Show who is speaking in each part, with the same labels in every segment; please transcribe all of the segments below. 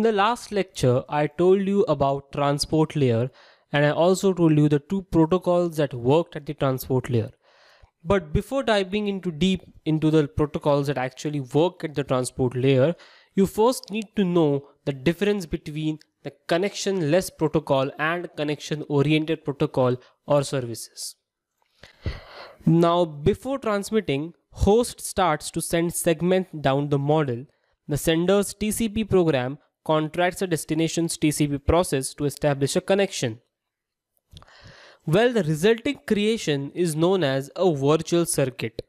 Speaker 1: In the last lecture, I told you about transport layer and I also told you the two protocols that worked at the transport layer. But before diving into deep into the protocols that actually work at the transport layer, you first need to know the difference between the connection-less protocol and connection-oriented protocol or services. Now, before transmitting, host starts to send segments down the model. The sender's TCP program contracts a destination's TCP process to establish a connection. Well, the resulting creation is known as a virtual circuit.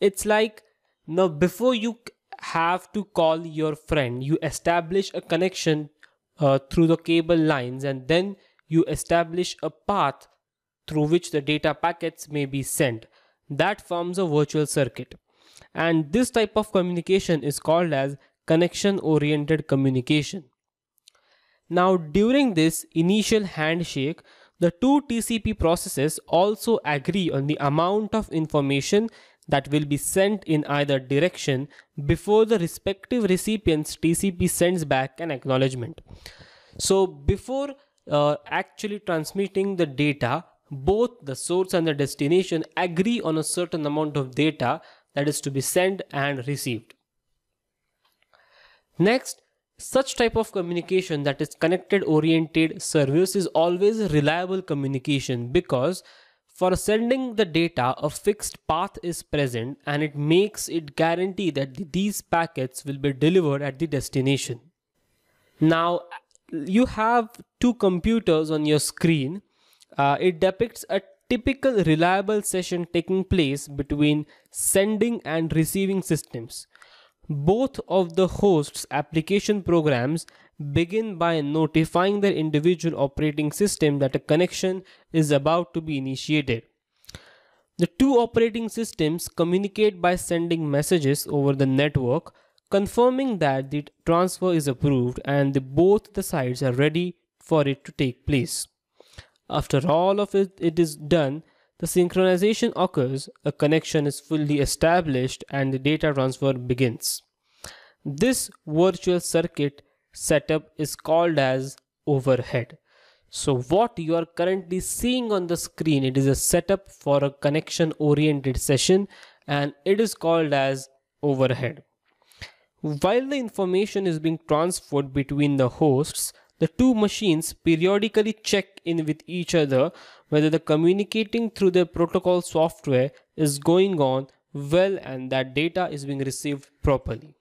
Speaker 1: It's like now before you have to call your friend, you establish a connection uh, through the cable lines and then you establish a path through which the data packets may be sent. That forms a virtual circuit. And this type of communication is called as connection oriented communication. Now, during this initial handshake, the two TCP processes also agree on the amount of information that will be sent in either direction before the respective recipient's TCP sends back an acknowledgement. So, before uh, actually transmitting the data, both the source and the destination agree on a certain amount of data that is to be sent and received. Next, such type of communication that is connected oriented service is always reliable communication because for sending the data, a fixed path is present and it makes it guarantee that these packets will be delivered at the destination. Now, you have two computers on your screen. Uh, it depicts a typical reliable session taking place between sending and receiving systems. Both of the host's application programs begin by notifying their individual operating system that a connection is about to be initiated. The two operating systems communicate by sending messages over the network, confirming that the transfer is approved and the, both the sides are ready for it to take place. After all of it, it is done, the synchronization occurs, a connection is fully established, and the data transfer begins. This virtual circuit setup is called as overhead. So what you are currently seeing on the screen, it is a setup for a connection oriented session and it is called as overhead. While the information is being transferred between the hosts, the two machines periodically check in with each other whether the communicating through the protocol software is going on well and that data is being received properly.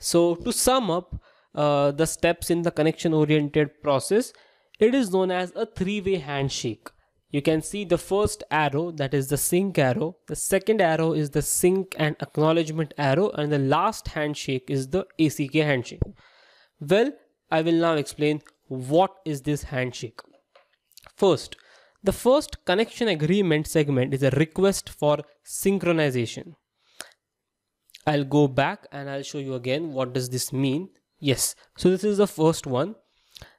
Speaker 1: So to sum up uh, the steps in the connection oriented process, it is known as a three-way handshake. You can see the first arrow that is the sync arrow, the second arrow is the sync and acknowledgement arrow and the last handshake is the ACK handshake. Well, I will now explain what is this handshake. First, the first connection agreement segment is a request for synchronization. I'll go back and I'll show you again what does this mean. Yes, so this is the first one.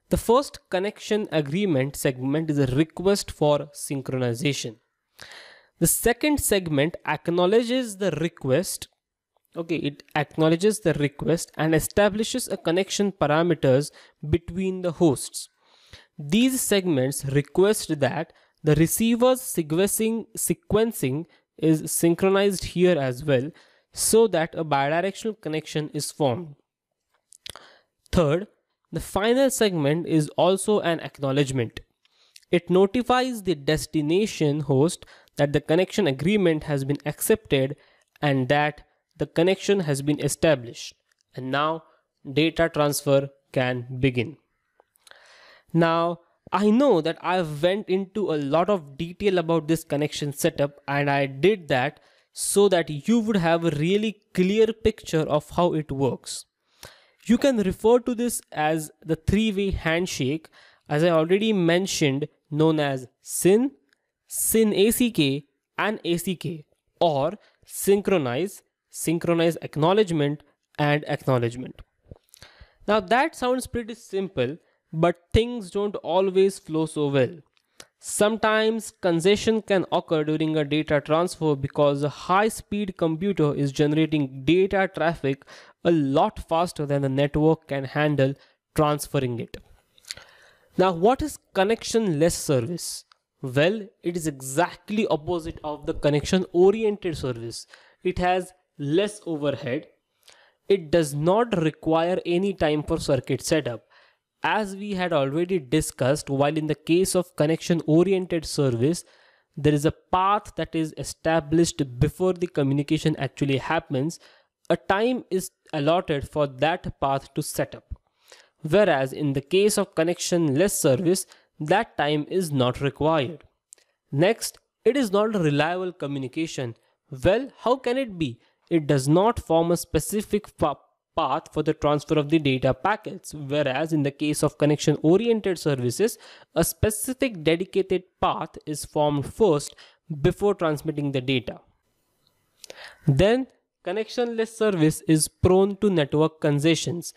Speaker 1: The first connection agreement segment is a request for synchronization. The second segment acknowledges the request okay it acknowledges the request and establishes a connection parameters between the hosts these segments request that the receiver's sequencing, sequencing is synchronized here as well so that a bidirectional connection is formed third the final segment is also an acknowledgement it notifies the destination host that the connection agreement has been accepted and that the connection has been established and now data transfer can begin. Now, I know that I went into a lot of detail about this connection setup and I did that so that you would have a really clear picture of how it works. You can refer to this as the three-way handshake as I already mentioned known as SYN, SYN ACK and ACK or synchronize synchronize acknowledgement and acknowledgement. Now that sounds pretty simple, but things don't always flow so well. Sometimes congestion can occur during a data transfer because a high speed computer is generating data traffic a lot faster than the network can handle transferring it. Now, what is connectionless service? Well, it is exactly opposite of the connection oriented service. It has less overhead. It does not require any time for circuit setup. As we had already discussed, while in the case of connection oriented service, there is a path that is established before the communication actually happens. A time is allotted for that path to set up. Whereas in the case of connection-less service, that time is not required. Next, it is not reliable communication. Well, how can it be? it does not form a specific path for the transfer of the data packets, whereas in the case of connection oriented services, a specific dedicated path is formed first before transmitting the data. Then, connectionless service is prone to network congestions.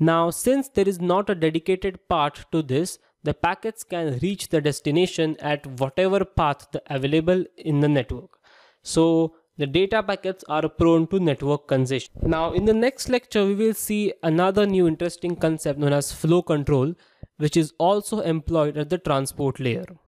Speaker 1: Now, since there is not a dedicated path to this, the packets can reach the destination at whatever path available in the network. So, the data packets are prone to network congestion. Now in the next lecture we will see another new interesting concept known as flow control which is also employed at the transport layer.